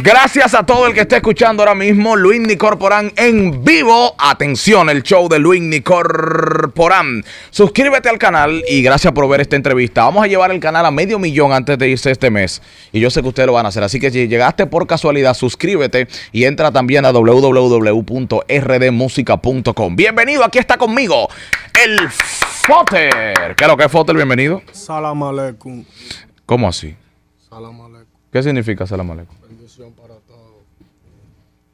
Gracias a todo el que está escuchando ahora mismo Luis Nicorporán en vivo. Atención, el show de Luis Nicorporán. Suscríbete al canal y gracias por ver esta entrevista. Vamos a llevar el canal a medio millón antes de irse este mes. Y yo sé que ustedes lo van a hacer. Así que si llegaste por casualidad, suscríbete y entra también a www.rdmusica.com. Bienvenido, aquí está conmigo el Foter. ¿Qué es lo que es Foter? Bienvenido. Salam aleikum. ¿Cómo así? Salam ¿Qué significa salam aleikum? Bendición para todos.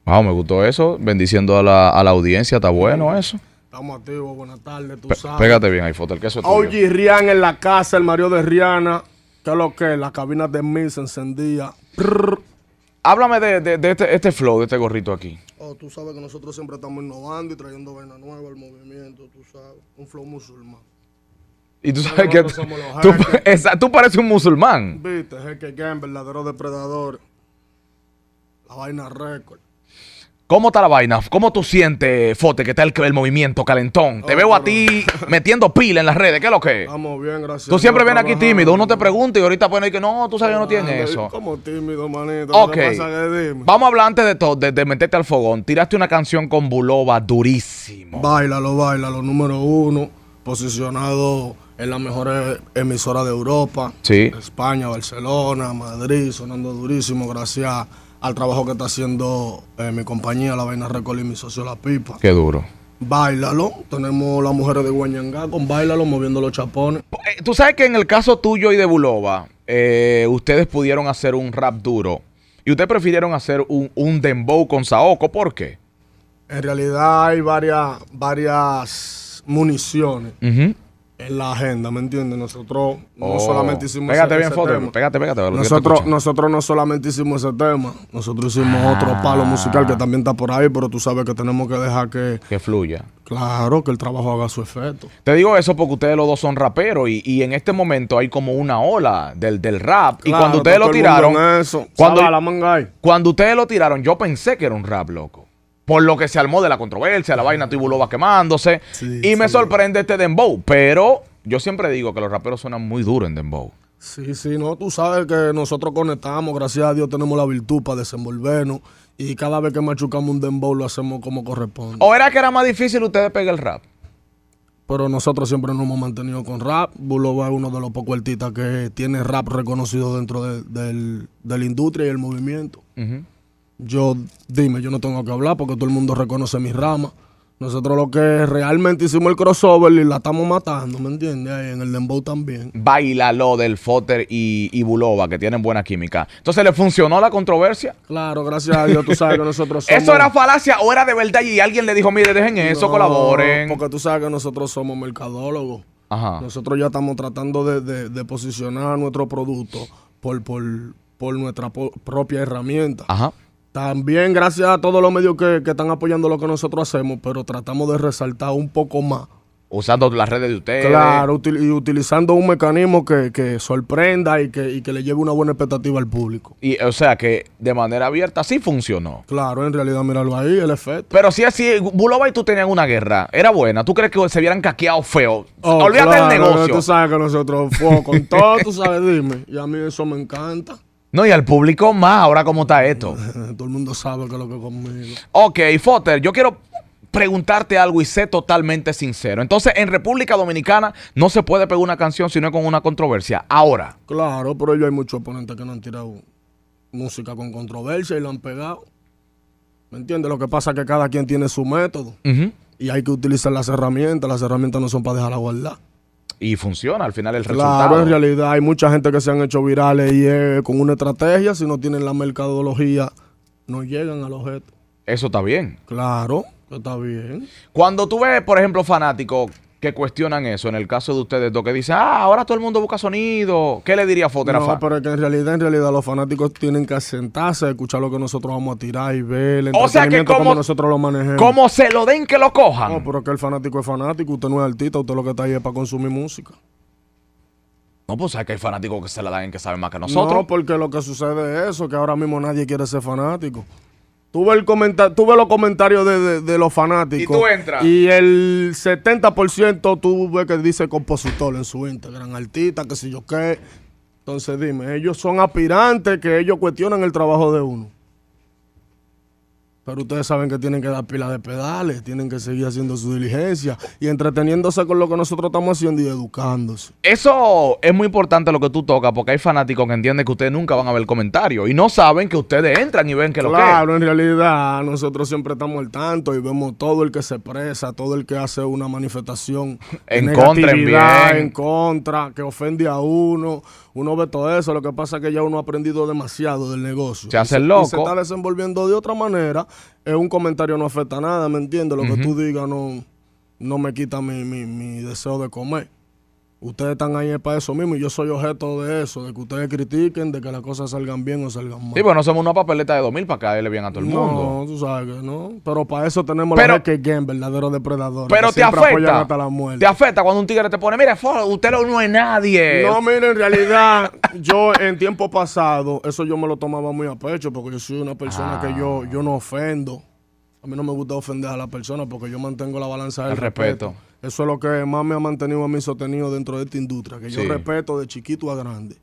Wow, me gustó eso. Bendiciendo a la, a la audiencia, está bueno eso. Estamos activos, buenas tardes, tú sabes. Pégate bien ahí, foto, el queso Oye, Rian en la casa, el marido de Rihanna. ¿Qué es lo que? Las cabinas de mí se encendía. Háblame de, de, de este, este, flow, de este gorrito aquí. Oh, tú sabes que nosotros siempre estamos innovando y trayendo vena nueva al movimiento, tú sabes. Un flow musulmán. Y tú sabes que tú, esa, tú, pareces un musulmán. Viste, es Jeque Game, verdadero depredador. La vaina récord. ¿Cómo está la vaina? ¿Cómo tú sientes, Fote, que está el, el movimiento calentón? te veo a ti metiendo pila en las redes. ¿Qué es lo que es? Vamos bien, gracias. Tú siempre vienes aquí tímido. Uno te pregunta y ahorita pone que no, tú sabes que no tienes eso. Como tímido, manito. Ok. Vamos a hablar antes de todo, de, meterte al fogón. Tiraste una canción con Buloba durísimo. bailalo bailalo número uno. Posicionado es la mejor e-, emisora de Europa, sí. España, Barcelona, Madrid, sonando durísimo gracias al trabajo que está haciendo eh, mi compañía, La Vaina Record y mi socio La Pipa. Qué duro. Bailalo, tenemos las mujeres de Guañangá con Bailalo moviendo los chapones. Eh, tú sabes que en el caso tuyo y de Buloba, eh, ustedes pudieron hacer un rap duro y ustedes prefirieron hacer un, un dembow con Saoco, ¿por qué? En realidad hay varias, varias municiones en la agenda, ¿me entiendes? Nosotros no oh, solamente hicimos ese, tema. Nosotros, nosotros no solamente hicimos ese tema, nosotros hicimos ah. otro palo musical que también está por ahí, pero tú sabes que tenemos que dejar que... fluya. Claro, que el trabajo haga su efecto. Te digo eso porque ustedes los dos son raperos y, en este momento hay como una ola del, del rap. y cuando ustedes lo tiraron... cuando ustedes lo tiraron, yo pensé que era un rap, loco por lo que se armó de la controversia, la vaina va quemándose. y me sorprende este Dembow. Pero yo siempre digo que los raperos suenan muy duros en Dembow. Sí, sí, no, tú sabes que nosotros conectamos, gracias a Dios tenemos la virtud para desenvolvernos. Y cada vez que machucamos un dembow lo hacemos como corresponde. ¿O era que era más difícil ustedes pegar el rap? Pero nosotros siempre nos hemos mantenido con rap. Buloba es uno de los pocos artistas que tiene rap reconocido dentro de, la industria y el movimiento yo, dime, yo no tengo que hablar porque todo el mundo reconoce mis ramas. Nosotros lo que realmente hicimos el crossover y la estamos matando, ¿me entiendes? Ahí en el dembow también. Bailalo del Fotter y, Buloba, Bulova, que tienen buena química. Entonces, ¿le funcionó la controversia? Claro, gracias a Dios, tú sabes que nosotros somos... ¿Eso era falacia o era de verdad y alguien le dijo, mire, dejen eso, colaboren? porque tú sabes que nosotros somos mercadólogos. Ajá. Nosotros ya estamos tratando de, posicionar nuestro producto por, por, nuestra propia herramienta. Ajá. También gracias a todos los medios que, están apoyando lo que nosotros hacemos, pero tratamos de resaltar un poco más usando las redes de ustedes. Claro, y utilizando un mecanismo que, sorprenda y que, que, le lleve una buena expectativa al público. Y o sea que de manera abierta sí funcionó. Claro, en realidad, míralo ahí, el efecto. Pero si así, Bulova y tú tenían una guerra, era buena. ¿Tú crees que se vieran caqueado feo? Oh, Olvídate del negocio. Tú sabes que nosotros, fuimos con todo, tú sabes, dime. Y a mí eso me encanta. No, y al público más ahora cómo está esto. Todo el mundo sabe que lo que conmigo. Ok, fotter yo quiero preguntarte algo y sé totalmente sincero. Entonces, en República Dominicana no se puede pegar una canción si sino con una controversia. Ahora. Claro, pero yo hay muchos oponentes que no han tirado música con controversia y lo han pegado. ¿Me entiendes? Lo que pasa es que cada quien tiene su método y hay que utilizar las herramientas. Las herramientas no son para dejar la guardar y funciona al final el resultado. Claro, en realidad hay mucha gente que se han hecho virales y con una estrategia, si no tienen la mercadología, no llegan al objeto. Eso está bien. Claro, está bien. Cuando tú ves, por ejemplo, fanáticos que cuestionan eso en el caso de ustedes lo que dicen, ah, ahora todo el mundo busca sonido. ¿Qué le diría Fotógrafo? No, pero que en realidad, en realidad, los fanáticos tienen que sentarse, escuchar lo que nosotros vamos a tirar y ver el o sea que como, nosotros lo manejemos. Como se lo den que lo cojan. No, pero que el fanático es fanático, usted no es artista, usted lo que está ahí es para consumir música. No, pues es que hay fanáticos que se la dan que saben más que nosotros. No, porque lo que sucede es eso, que ahora mismo nadie quiere ser fanático. Tuve el tuve los comentarios de, los fanáticos. Y tú entras. Y el 70% tú ves que dice compositor en su Instagram, artista, que sé yo qué. Entonces dime, ellos son aspirantes que ellos cuestionan el trabajo de uno. Pero ustedes saben que tienen que dar pila de pedales, tienen que seguir haciendo su diligencia y entreteniéndose con lo que nosotros estamos haciendo y educándose. Eso es muy importante lo que tú tocas, porque hay fanáticos que entienden que ustedes nunca van a ver comentarios y no saben que ustedes entran y ven que lo que. Claro, en realidad nosotros siempre estamos al tanto y vemos todo el que se presa, todo el que hace una manifestación en contra, en contra, que ofende a uno uno ve todo eso, lo que pasa es que ya uno ha aprendido demasiado del negocio. Se hace loco. se está desenvolviendo de otra manera. Eh, un comentario no afecta nada, ¿me entiendes? Lo que tú digas no, no me quita mi, mi, mi deseo de comer. Ustedes están ahí para eso mismo y yo soy objeto de eso, de que ustedes critiquen, de que las cosas salgan bien o salgan mal. Sí, pues no somos una papeleta de 2000 para caerle bien a todo el mundo. No, tú sabes que no. Pero para eso tenemos pero, la que Game, verdadero depredador. Pero te afecta. la muerte. Te afecta cuando un tigre te pone, mire, usted no es nadie. No, mire, en realidad, yo en tiempo pasado, eso yo me lo tomaba muy a pecho porque yo soy una persona que yo, ah. yo no ofendo. A mí no me gusta ofender a la persona porque yo mantengo la balanza del respeto. Eso es lo que más me ha mantenido a mí sostenido dentro de esta industria, que yo respeto de chiquito a grande.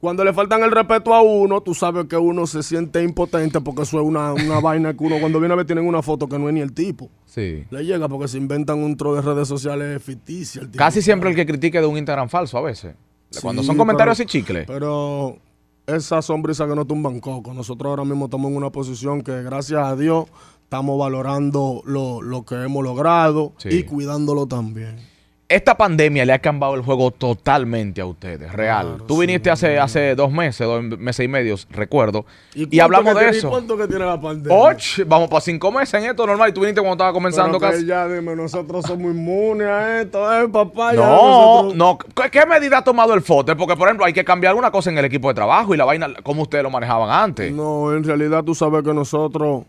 Cuando le faltan el respeto a uno, tú sabes que uno se siente impotente porque eso es una, una vaina que uno cuando viene a ver tienen una foto que no es ni el tipo. Sí. Le llega porque se inventan un tro de redes sociales ficticias. Casi siempre el que critique de un Instagram falso a veces. Cuando son comentarios así chicles. Pero esa sonrisa que no tumban coco. Nosotros ahora mismo estamos una posición que gracias a Dios estamos valorando lo, que hemos logrado y cuidándolo también. Esta pandemia le ha cambiado el juego totalmente a ustedes, real. Tú viniste hace, hace dos meses, dos meses y medio, recuerdo. Y, hablamos de eso. cuánto que tiene la pandemia? vamos para cinco meses en esto, normal. Y tú viniste cuando estaba comenzando Ya, dime, nosotros somos inmunes a esto, eh, papá. No, no. ¿Qué, medida ha tomado el FOTE? Porque, por ejemplo, hay que cambiar una cosa en el equipo de trabajo y la vaina, como ustedes lo manejaban antes. No, en realidad tú sabes que nosotros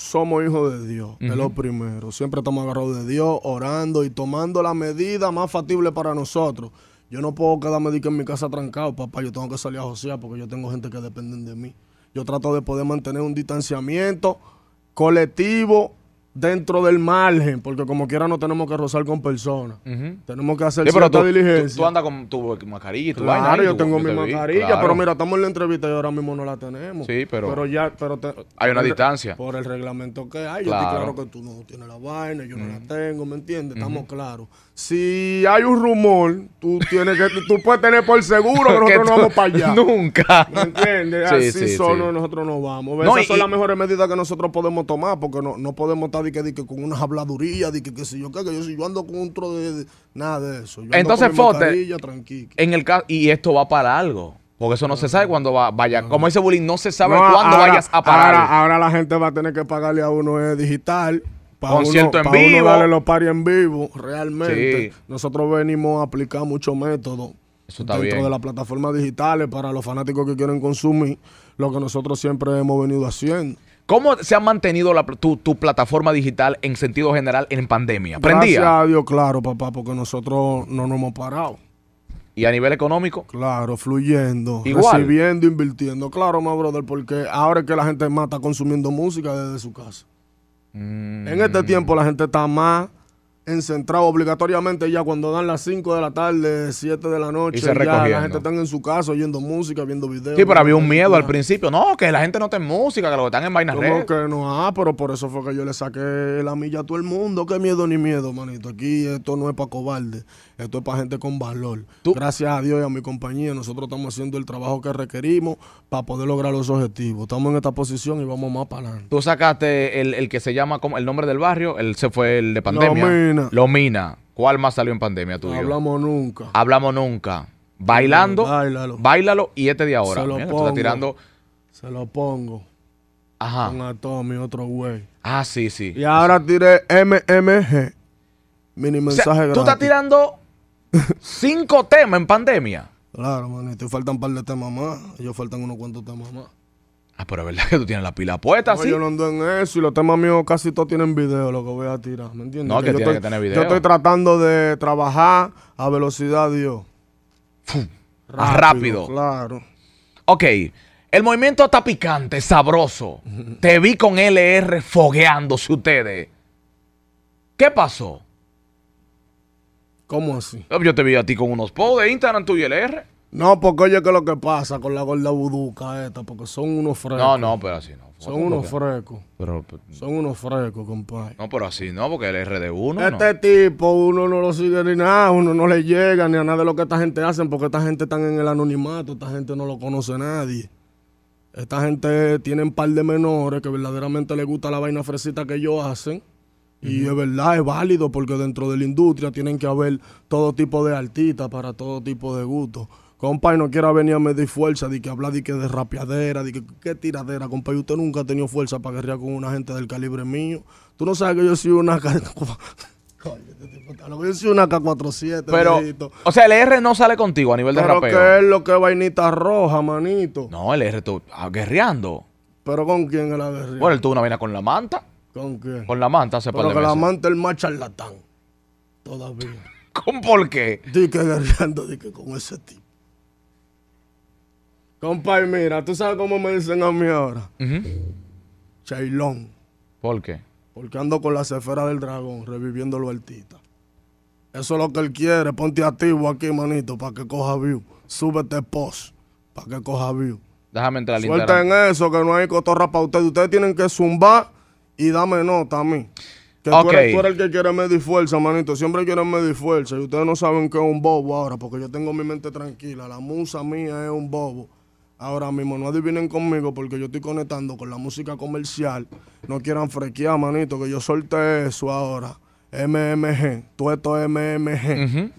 somos hijos de Dios, es lo primero. Siempre estamos agarrados de Dios, orando y tomando la medida más factible para nosotros. Yo no puedo quedarme en mi casa trancado, papá. Yo tengo que salir a josear porque yo tengo gente que depende de mí. Yo trato de poder mantener un distanciamiento colectivo dentro del margen, porque como quiera no tenemos que rozar con personas. Tenemos que hacer cierta diligencia. Tú, andas con tu mascarilla y tu claro, yo tengo mi mascarilla, pero mira, estamos en la entrevista y ahora mismo no la tenemos. Sí, pero, ya pero hay una distancia. Por el reglamento que hay, yo estoy claro que tú no tienes la vaina, yo no la tengo, ¿me entiendes? Estamos claros. Si hay un rumor, tú tienes que tú puedes tener por seguro que nosotros no vamos para allá. Nunca. ¿Me entiendes? Así solo nosotros no vamos. No, Esas son las mejores medidas que nosotros podemos tomar porque no, no podemos estar que, con unas habladurías, de que que yo que yo, si yo ando con un de, nada de eso. Yo Entonces, en el y esto va para algo. Porque eso no se sabe cuándo va, vaya. Como ese Bullying no se sabe cuándo vayas a parar. Ahora, la gente va a tener que pagarle a uno eh, digital. Para Concierto en vivo. los en vivo, realmente. Nosotros venimos a aplicar muchos métodos dentro de las plataformas digitales para los fanáticos que quieren consumir lo que nosotros siempre hemos venido haciendo. ¿Cómo se ha mantenido tu, plataforma digital en sentido general en pandemia? ¿Prendía? Gracias a Dios, claro, papá, porque nosotros no nos hemos parado. ¿Y a nivel económico? Claro, fluyendo, Igual. recibiendo, invirtiendo. Claro, más brother, porque ahora es que la gente más está consumiendo música desde su casa. Mm. En este tiempo la gente está más encentrado obligatoriamente ya cuando dan las 5 de la tarde, 7 de la noche. Y se ya la gente está en su casa oyendo música, viendo videos. Sí, pero había un miedo al principio. No, que la gente no tenga música, que lo que están en vainas no que no, ah, pero por eso fue que yo le saqué la milla a todo el mundo. Qué miedo ni miedo, manito. Aquí esto no es para cobarde. Esto es para gente con valor. Gracias a Dios y a mi compañía, nosotros estamos haciendo el trabajo que requerimos para poder lograr los objetivos. Estamos en esta posición y vamos más para adelante. Tú sacaste el, que se llama como el nombre del barrio, Él se fue el de pandemia. Lomina. mina. ¿Cuál más salió en pandemia tú No Hablamos nunca. Hablamos nunca. Bailando. Báilalo. Báilalo y este de ahora. Se lo pongo. tirando. Se lo pongo. Ajá. Con a otro güey. Ah, sí, sí. Y ahora tiré MMG. Mini mensaje o sea, Tú estás tirando Cinco temas en pandemia. Claro, manito. faltan un par de temas más. Ellos faltan unos cuantos temas más. Ah, pero verdad que tú tienes la pila puesta, ¿sí? Yo no ando en eso y los temas míos casi todos tienen video, lo que voy a tirar, ¿me entiendes? No, que yo estoy, tener video. Yo estoy tratando de trabajar a velocidad Dios. Ah, rápido, Claro. Ok, el movimiento está picante, sabroso. Te vi con LR fogueándose ustedes. ¿Qué pasó? ¿Cómo así? Ah, yo te vi a ti con unos posts de Instagram y el R. No, porque oye, que es lo que pasa con la gorda buduca esta? Porque son unos frescos. No, no, pero así no. Son unos frescos. Pero, son unos frescos, compadre. No, pero así no, porque el R de uno. Este tipo, uno no lo sigue ni nada, uno no le llega ni a nada de lo que esta gente hace, porque esta gente está en el anonimato, esta gente no lo conoce nadie. Esta gente tiene un par de menores que verdaderamente le gusta la vaina fresita que ellos hacen y es verdad es válido porque dentro de la industria tienen que haber todo tipo de artistas para todo tipo de gustos. Compa, no quiera venir a medir fuerza, de que hablar de que de rapeadera, de que qué tiradera, compa. usted nunca ha tenido fuerza para guerrear con una gente del calibre mío. Tú no sabes que yo soy una... Este una K47, Pero, o sea, el R no sale contigo a nivel de Pero qué es lo que vainita roja, manito. No, el R tú ah, ¿Pero con quién el guerreado Bueno, él tuvo una vaina con la manta. ¿Con qué? Con la manta se puede ver. la manta es el más charlatán. Todavía. ¿Con por qué? Di que dique, que con ese tipo. Compa, mira, tú sabes cómo me dicen a mí ahora. Chailón. ¿Por qué? Porque ando con la esfera del dragón, reviviendo lo artistas. Eso es lo que él quiere. Ponte activo aquí, manito, para que coja view. Súbete post, para que coja view. Déjame entrar al Instagram. Suelten eso, que no hay cotorra para ustedes. Ustedes tienen que zumbar y dame nota a mí. Que tú, eres, el que quiere medir fuerza, manito. Siempre quieren medir fuerza. Y ustedes no saben que es un bobo ahora, porque yo tengo mi mente tranquila. La musa mía es un bobo. Ahora mismo no adivinen conmigo porque yo estoy conectando con la música comercial. No quieran frequear, manito, que yo solté eso ahora. MMG, todo esto es MMG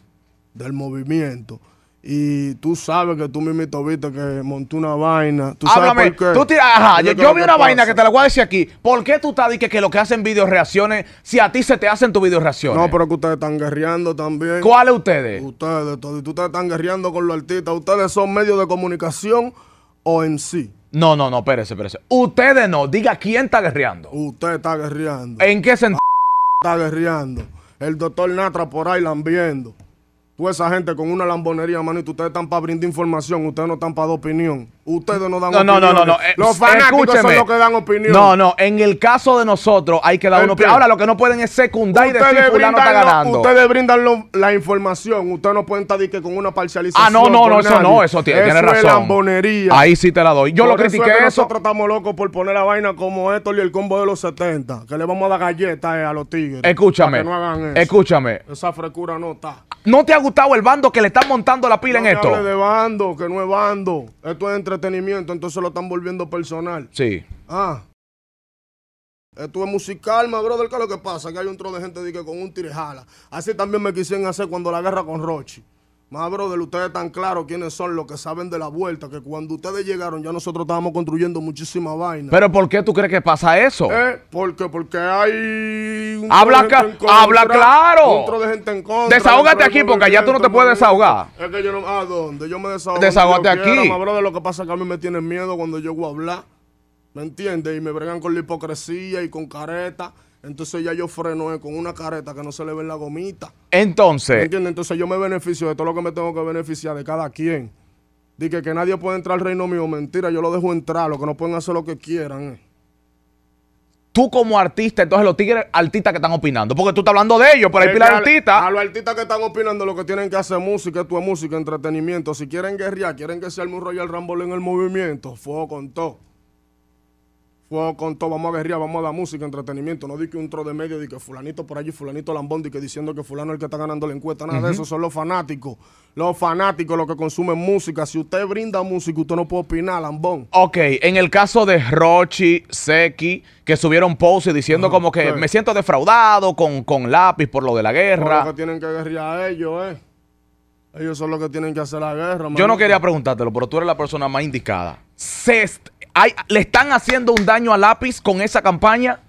del movimiento y tú sabes que tú mismo viste que montó una vaina. ¿Tú sabes por qué? Ajá, yo, vi una vaina que te la voy a decir aquí. ¿Por qué tú estás diciendo que, lo que hacen video reacciones, si a ti se te hacen tu video reacciones? No, pero que ustedes están guerreando también. ¿Cuáles ustedes? Ustedes, todos. Ustedes están guerreando con los artistas. Ustedes son medios de comunicación o en sí. No, no, no, espérese, espérese. Ustedes no. Diga quién está guerreando. Usted está guerreando. ¿En qué sentido? Está guerreando. El doctor Natra por ahí la viendo. Tú esa gente con una lambonería, mano, y ustedes están para brindar información, ustedes no están para dar opinión. Ustedes no dan opinión No, no, no, no. Eh, los fanáticos Escúcheme. son los que dan opinión. No, no. En el caso de nosotros hay que dar una opinión. Ahora lo que no pueden es secundar ustedes y decir fulano está ganando. ustedes brindan la información. Ustedes no pueden estar que con una parcialización. Ah, no, no, no. Eso no. Eso tiene, tiene razón. Ahí sí te la doy. Yo lo critiqué que Nosotros estamos locos por poner la vaina como esto y el combo de los 70. Que le vamos a dar galletas eh, a los tigres. Escúchame. no hagan eso. Escúchame. Esa frescura no está. ¿No te ha gustado el bando que le están montando la pila en esto? de bando, que no es bando. Esto es entre entretenimiento, entonces lo están volviendo personal. Sí. Ah. Esto es musical, ma, brother, ¿qué lo que pasa? Que hay un tro de gente que con un tirejala. Así también me quisieron hacer cuando la guerra con Rochi. Más, brother, ustedes están claros quiénes son los que saben de la vuelta, que cuando ustedes llegaron ya nosotros estábamos construyendo muchísima vaina. ¿Pero por qué tú crees que pasa eso? ¿Eh? Porque, porque hay... habla, habla claro. Desahógate aquí porque allá tú no te puedes desahogar. Es que yo no... ¿A dónde? Yo me desahogo Desahógate aquí. más, brother, lo que pasa es que a mí me tienen miedo cuando yo voy a hablar. ¿Me entiendes? Y me bregan con la hipocresía y con careta. Entonces ya yo freno eh, con una careta que no se le ve en la gomita. Entonces. ¿Entiendes? Entonces yo me beneficio de todo lo que me tengo que beneficiar de cada quien. Dije que nadie puede entrar al reino mío. Mentira, yo lo dejo entrar. Lo que no pueden hacer lo que quieran. Eh. Tú como artista, entonces los tigres artistas que están opinando. Porque tú estás hablando de ellos, pero hay pilas artistas. A los artistas que están opinando lo que tienen que hacer música, tu música, entretenimiento. Si quieren guerrear, quieren que sea el un Royal Rumble en el movimiento, fuego con todo juego con todo, vamos a guerrear, vamos a dar música, entretenimiento. No di que un tro de medio, di que fulanito por allí, fulanito lambón, di que diciendo que fulano es el que está ganando la encuesta. Nada de eso, son los fanáticos. Los fanáticos, los que consumen música. Si usted brinda música, usted no puede opinar, lambón. Ok, en el caso de Rochi, Seki, que subieron poses diciendo como que me siento defraudado con, lápiz por lo de la guerra. son lo que tienen que guerrear ellos, eh. Ellos son los que tienen que hacer la guerra. Yo no quería preguntártelo, pero tú eres la persona más indicada. Cest ¿Le están haciendo un daño a lápiz con esa campaña?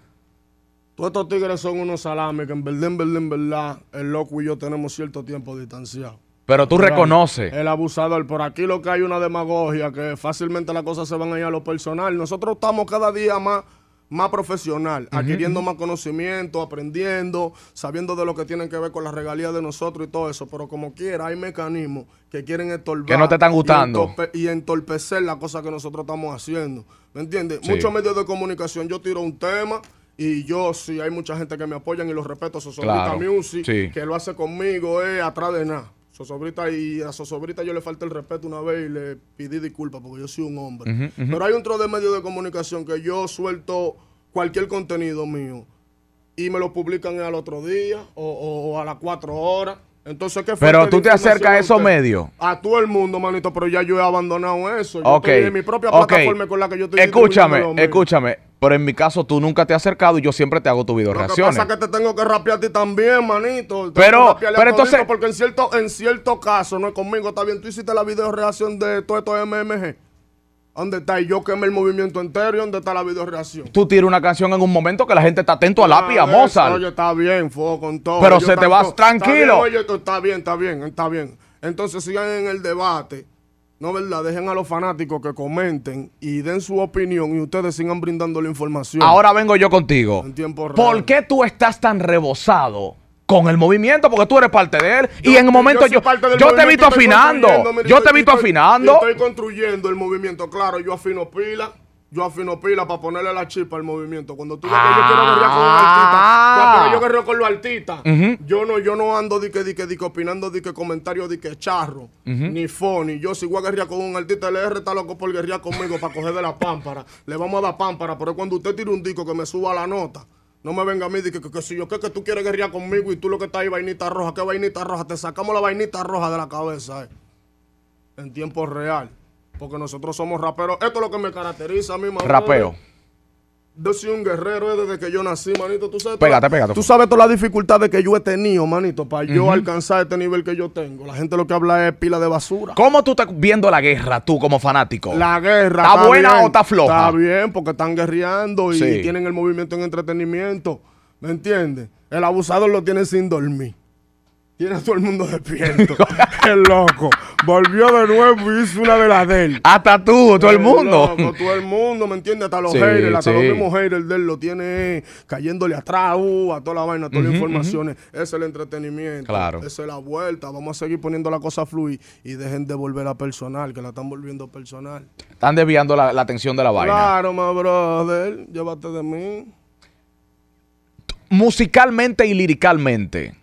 Todos estos tigres son unos salames que en verdad, en verdad, el loco y yo tenemos cierto tiempo distanciado. Pero tú reconoces. El abusador. Por aquí lo que hay una demagogia, que fácilmente las cosas se van a ir a lo personal. Nosotros estamos cada día más más profesional, adquiriendo más conocimiento, aprendiendo, sabiendo de lo que tienen que ver con las regalías de nosotros y todo eso. Pero como quiera, hay mecanismos que quieren estorbar. Que no te están gustando. Y, entorpecer la cosa que nosotros estamos haciendo. ¿Me entiendes? Muchos medios de comunicación, yo tiro un tema. Y yo, sí, hay mucha gente que me apoyan y los respeto. Eso son Music, que lo hace conmigo, es eh, atrás de nada. Sosobrita y a Sosobrita yo le falta el respeto una vez y le pedí disculpas porque yo soy un hombre. Pero hay un tro de medios de comunicación que yo suelto cualquier contenido mío y me lo publican al otro día o, a las cuatro horas. Entonces, ¿qué Pero tú te acercas a esos medios. A todo el mundo, manito, pero ya yo he abandonado eso. Yo mi propia plataforma con la que yo estoy Escúchame, escúchame. Pero en mi caso, tú nunca te has acercado y yo siempre te hago tu video reacción. Lo que pasa que te tengo que rapear a ti también, manito. pero, pero entonces... Porque en cierto, en cierto caso, no es conmigo, está bien. Tú hiciste la video reacción de todo esto MMG. ¿Dónde está? Y yo quemé el movimiento entero y ¿dónde está la video reacción? Tú tiras una canción en un momento que la gente está atento a la pia, ah, Mozart. Oye, está bien, fuego con todo. Pero se te vas tranquilo. Oye, esto está bien, está bien, está bien. Entonces sigan en el debate no, verdad, dejen a los fanáticos que comenten y den su opinión y ustedes sigan brindando la información. Ahora vengo yo contigo. En tiempo ¿Por qué tú estás tan rebosado con el movimiento? Porque tú eres parte de él. y en el momento yo, yo, te he visto afinando. yo te he visto afinando. Yo estoy construyendo el movimiento, claro, yo afino pila yo afino pila para ponerle la chispa al movimiento. Cuando tú ves que yo quiero ah. con los artistas, yo con los artistas, yo no, yo no ando de que, di que, opinando de que comentario di que charro, ni foni Yo si voy a guerrear con un artista, el R está loco por guerrear conmigo para coger de la pámpara. Le vamos a dar pámpara, pero cuando usted tira un disco que me suba la nota. No me venga a mí de que, que, si yo que, que tú quieres guerrear conmigo y tú lo que está ahí, vainita roja, que vainita roja? Te sacamos la vainita roja de la cabeza, eh, En tiempo real. Porque nosotros somos raperos. Esto es lo que me caracteriza a mí, manito. Rapeo. Yo soy un guerrero desde que yo nací, manito. Tú sabes, pégate, pégate. Tú sabes todas las dificultades que yo he tenido, manito, para yo alcanzar este nivel que yo tengo. La gente lo que habla es pila de basura. ¿Cómo tú estás viendo la guerra, tú como fanático? La guerra. ¿Está, buena o está floja? Está bien, porque están guerreando y tienen el movimiento en entretenimiento. ¿Me entiendes? El abusador lo tiene sin dormir. Tiene a todo el mundo despierto. Qué loco volvió de nuevo y hizo una de las de Hasta tú, todo el, mundo. todo el mundo, ¿me entiendes? Hasta los haters, hasta los mismos haters de él lo tiene cayéndole atrás, uh, a toda la vaina, a todas las informaciones. es el entretenimiento. Claro. es la vuelta. Vamos a seguir poniendo la cosa fluir y dejen de volver a personal, que la están volviendo personal. Están desviando la, atención de la vaina. Claro, brother. Llévate de mí. Musicalmente y liricalmente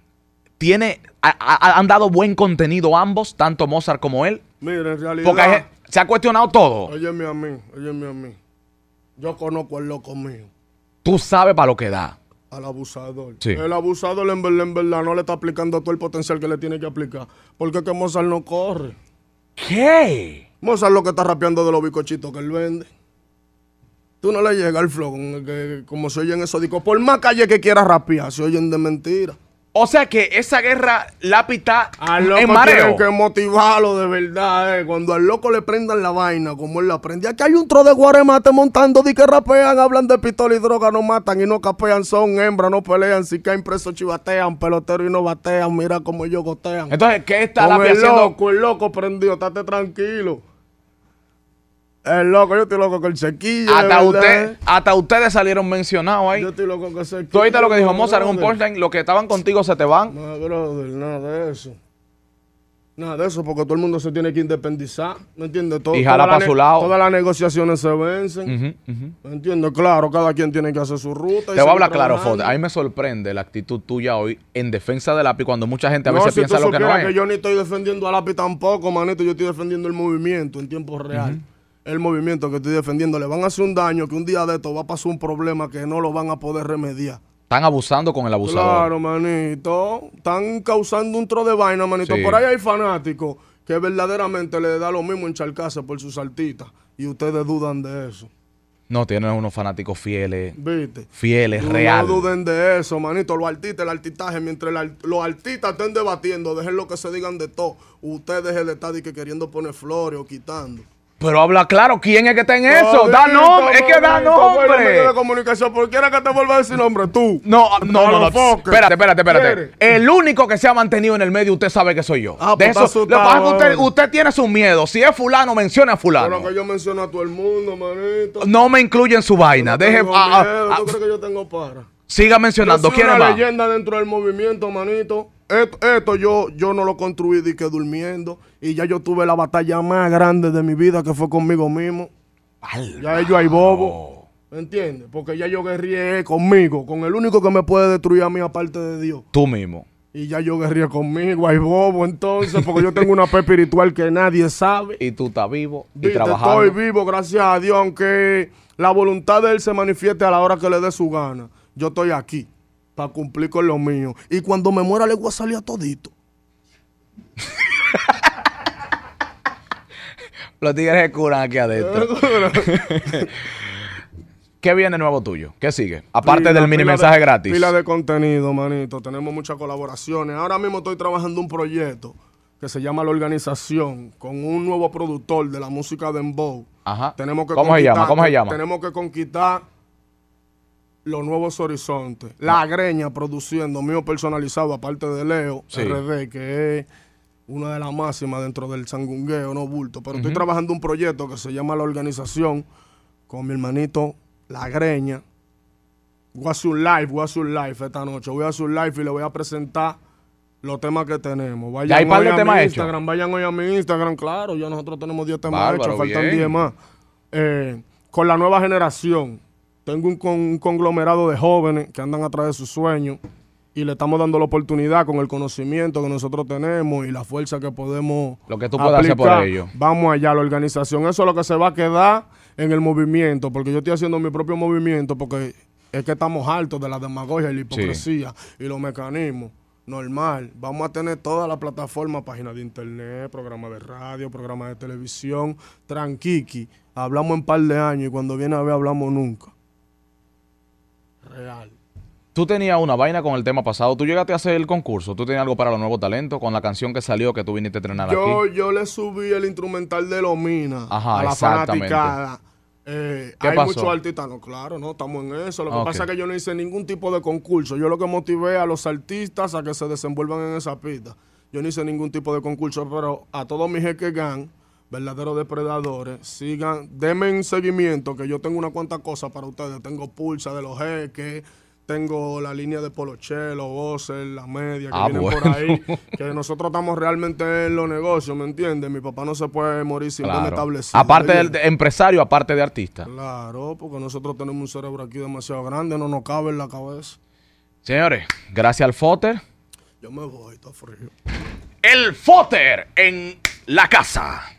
tiene, han dado buen contenido ambos, tanto Mozart como él. Mira, en realidad. Porque se ha cuestionado todo. Óyeme a mí, óyeme a mí. Yo conozco al loco mío. Tú sabes para lo que da. Al abusador. Sí. El abusador en verdad, no le está aplicando todo el potencial que le tiene que aplicar. Porque es que Mozart no corre. ¿Qué? Mozart lo que está rapeando de los bicochitos que él vende. Tú no le llegas al flow, como se oyen esos discos. Por más calle que quiera rapear, se oyen de mentira. O sea que esa guerra lápita a ah, al loco mareo. que motivarlo de verdad. Eh. Cuando al loco le prendan la vaina, como él la prende. Aquí hay un tro de guaremate montando, di que rapean, hablan de pistola y droga, no matan y no capean, son hembras, no pelean, si caen presos chivatean, pelotero y no batean, mira como ellos gotean. Entonces, ¿qué está la el Loco, el loco prendido, estate tranquilo. El eh, loco, yo estoy loco con el sequillo Hasta, usted, hasta ustedes salieron mencionados ahí. Yo estoy loco con el sequillo Tú oíste lo que dijo Mozart en un los que estaban contigo se te van. No, brother, nada de eso. Nada de eso, porque todo el mundo se tiene que independizar, ¿me entiendes? Todo, y jala para su lado. Todas las negociaciones se vencen, Entiendo Claro, cada quien tiene que hacer su ruta. te voy a hablar claro, ahí A me sorprende la actitud tuya hoy en defensa del API cuando mucha gente a veces piensa lo que no es. que yo ni estoy defendiendo al API tampoco, manito. Yo estoy defendiendo el movimiento en tiempo real el movimiento que estoy defendiendo. Le van a hacer un daño que un día de esto va a pasar un problema que no lo van a poder remediar. Están abusando con el abusador. Claro, manito. Están causando un tro de vaina, manito. Por ahí hay fanáticos que verdaderamente le da lo mismo encharcarse por sus saltitas. Y ustedes dudan de eso. No, tienen unos fanáticos fieles. ¿Viste? Fieles, reales. No duden de eso, manito. Los artistas, el artistaje, mientras los artistas estén debatiendo, dejen lo que se digan de todo. Ustedes el estar que queriendo poner flores o quitando. Pero habla claro, ¿quién es que está en eso? da nombre, es que da nombre. de comunicación, ¿por qué era que te vuelva a decir nombre tú? No, no, no, no Espérate, espérate, espérate. El único que se ha mantenido en el medio, usted sabe que soy yo. Ah, de pues eso, lo que pasa es que usted, eh. usted, tiene su miedo. Si es fulano, menciona a fulano. Pero que yo menciono a todo el mundo, manito. No me incluye en su vaina. Deje. Tengo que yo tengo para? Siga mencionando. Yo soy ¿Quién una leyenda dentro del movimiento, manito esto, yo, yo no lo construí de que durmiendo. Y ya yo tuve la batalla más grande de mi vida que fue conmigo mismo. Ya ellos hay bobo. ¿Entiendes? Porque ya yo guerríe conmigo, con el único que me puede destruir a mí aparte de Dios. Tú mismo. Y ya yo guerrié conmigo, hay bobo entonces, porque yo tengo una fe espiritual que nadie sabe. Y tú estás vivo y trabajando. trabajando. Estoy vivo, gracias a Dios, aunque la voluntad de Él se manifieste a la hora que le dé su gana. Yo estoy aquí para cumplir con lo mío. Y cuando me muera le voy a salir a todito. Los tigres se curan aquí adentro. ¿Qué viene nuevo tuyo? ¿Qué sigue? Aparte del mini mensaje gratis. Pila de contenido, manito. Tenemos muchas colaboraciones. Ahora mismo estoy trabajando un proyecto que se llama La Organización con un nuevo productor de la música de Mbow. Ajá. Tenemos que ¿Cómo se llama? ¿Cómo se llama? Tenemos que conquistar los nuevos horizontes. La Greña produciendo, mío personalizado, aparte de Leo, RD, que es una de las máximas dentro del sangungueo, no bulto. Pero estoy trabajando un proyecto que se llama La Organización con mi hermanito La Greña. Voy a hacer un live, voy a hacer un live esta noche. Voy a hacer un live y le voy a presentar los temas que tenemos. Vayan ¿Ya hay par de temas Instagram, vayan hoy a mi Instagram, claro. Ya nosotros tenemos 10 temas hechos, faltan 10 más. Eh, con la nueva generación tengo un, conglomerado de jóvenes que andan atrás de sus sueños y le estamos dando la oportunidad con el conocimiento que nosotros tenemos y la fuerza que podemos Lo que tú puedas hacer por ellos. Vamos allá, la organización. Eso es lo que se va a quedar en el movimiento, porque yo estoy haciendo mi propio movimiento porque es que estamos altos de la demagogia y la hipocresía y los mecanismos. Normal, vamos a tener toda la plataforma, página de internet, programa de radio, programa de televisión, tranquiqui. Hablamos en par de años y cuando viene a ver hablamos nunca. Real. Tú tenías una vaina con el tema pasado. Tú llegaste a hacer el concurso. Tú tenías algo para los nuevos talentos con la canción que salió que tú viniste a entrenar yo, aquí. Yo le subí el instrumental de Lomina Ajá, a la fanaticada. Eh, hay muchos artistas, no, claro, no, estamos en eso. Lo que pasa es que yo no hice ningún tipo de concurso. Yo lo que motivé a los artistas a que se desenvuelvan en esa pista. Yo no hice ningún tipo de concurso, pero a todos mis jeques gang, verdaderos depredadores. Sigan, denme en seguimiento, que yo tengo una cuanta cosas para ustedes. Tengo pulsa de los jeques, tengo la línea de Los Bosser, la media que ah, vienen por ahí. Que nosotros estamos realmente en los negocios, ¿me entiendes? Mi papá no se puede morir sin claro. establecido. Aparte de empresario, aparte de artista. Claro, porque nosotros tenemos un cerebro aquí demasiado grande, no nos cabe en la cabeza. Señores, gracias al Foter. Yo me voy, está frío. El Foter en la casa.